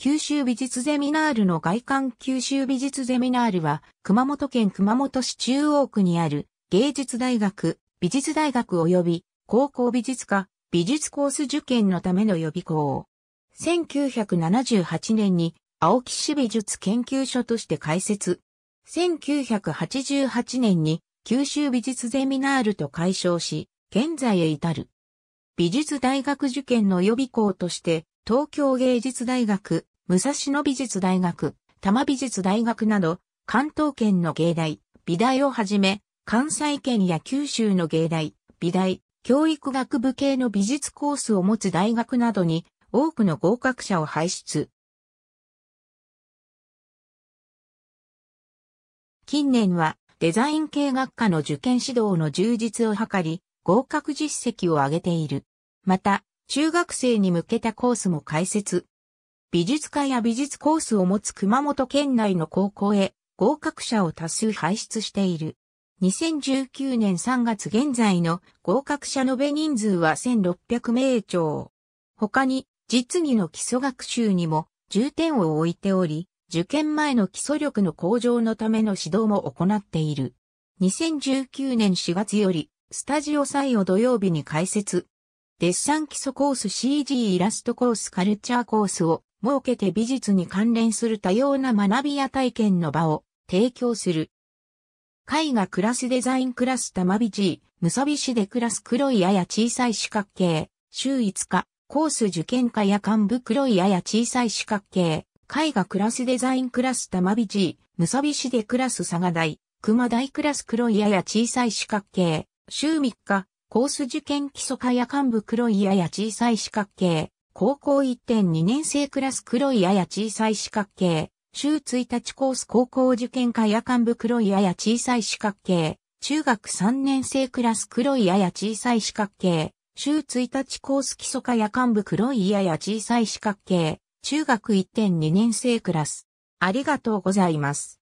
九州美術ゼミナールの外観九州美術ゼミナールは、熊本県熊本市中央区にある芸術大学、美術大学及び高校美術科、美術コース受験のための予備校。1978年に青木市美術研究所として開設。1988年に九州美術ゼミナールと解消し、現在へ至る。美術大学受験の予備校として、東京芸術大学、武蔵野美術大学、多摩美術大学など、関東圏の芸大、美大をはじめ、関西圏や九州の芸大、美大、教育学部系の美術コースを持つ大学などに多くの合格者を輩出。近年はデザイン系学科の受験指導の充実を図り、合格実績を上げている。また、中学生に向けたコースも開設。美術科や美術コースを持つ熊本県内の高校へ合格者を多数輩出している。2019年3月現在の合格者延べ人数は1600名超。他に実技の基礎学習にも重点を置いており、受験前の基礎力の向上のための指導も行っている。2019年4月より、スタジオ祭を土曜日に開設、デッサン基礎コース CG イラストコースカルチャーコースを設けて美術に関連する多様な学びや体験の場を提供する。絵画クラスデザインクラス玉美ー、むさび市でクラス黒いやや小さい四角形、週5日、コース受験科や幹部黒いやや小さい四角形、絵画クラスデザインクラス玉美ー、むさび市でクラス佐賀大、熊大クラス黒いやや小さい四角形、週3日、コース受験基礎科や幹部黒いやや小さい四角形、高校1.2年生クラス黒いやや小さい四角形、週1日コース高校受験科や幹部黒いやや小さい四角形、中学3年生クラス黒いやや小さい四角形、週1日コース基礎科や幹部黒いやや小さい四角形、中学1.2年生クラス。ありがとうございます。